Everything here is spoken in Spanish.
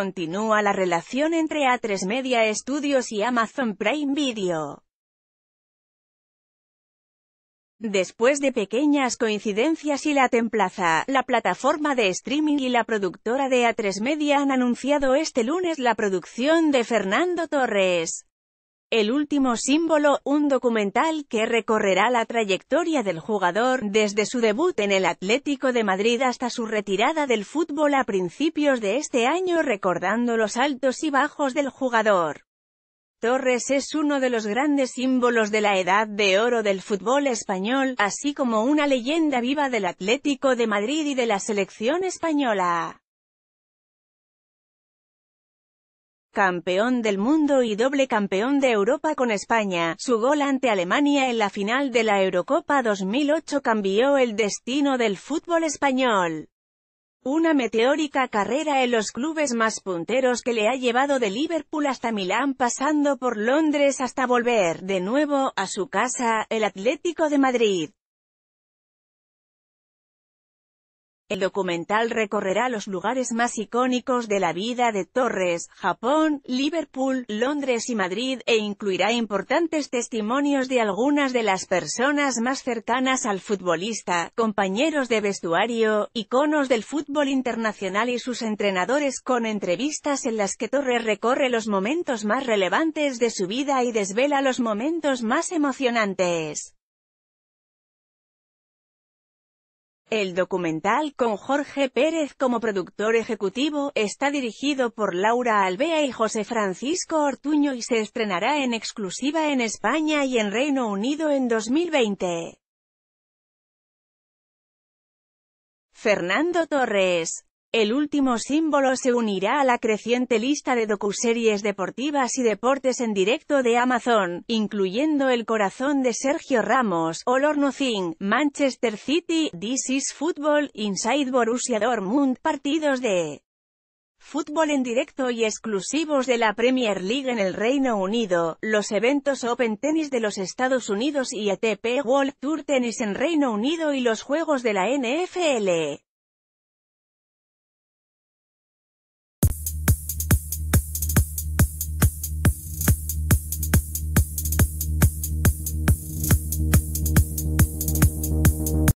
Continúa la relación entre A3 Media Studios y Amazon Prime Video. Después de pequeñas coincidencias y la Templaza, la plataforma de streaming y la productora de A3 Media han anunciado este lunes la producción de Fernando Torres. El último símbolo, un documental que recorrerá la trayectoria del jugador, desde su debut en el Atlético de Madrid hasta su retirada del fútbol a principios de este año recordando los altos y bajos del jugador. Torres es uno de los grandes símbolos de la edad de oro del fútbol español, así como una leyenda viva del Atlético de Madrid y de la selección española. campeón del mundo y doble campeón de Europa con España. Su gol ante Alemania en la final de la Eurocopa 2008 cambió el destino del fútbol español. Una meteórica carrera en los clubes más punteros que le ha llevado de Liverpool hasta Milán pasando por Londres hasta volver, de nuevo, a su casa, el Atlético de Madrid. El documental recorrerá los lugares más icónicos de la vida de Torres, Japón, Liverpool, Londres y Madrid, e incluirá importantes testimonios de algunas de las personas más cercanas al futbolista, compañeros de vestuario, iconos del fútbol internacional y sus entrenadores con entrevistas en las que Torres recorre los momentos más relevantes de su vida y desvela los momentos más emocionantes. El documental, con Jorge Pérez como productor ejecutivo, está dirigido por Laura Alvea y José Francisco Ortuño y se estrenará en exclusiva en España y en Reino Unido en 2020. Fernando Torres el último símbolo se unirá a la creciente lista de docuseries deportivas y deportes en directo de Amazon, incluyendo El corazón de Sergio Ramos, All or Manchester City, This is Football, Inside Borussia Dortmund, partidos de fútbol en directo y exclusivos de la Premier League en el Reino Unido, los eventos Open Tennis de los Estados Unidos y ATP World Tour Tennis en Reino Unido y los juegos de la NFL.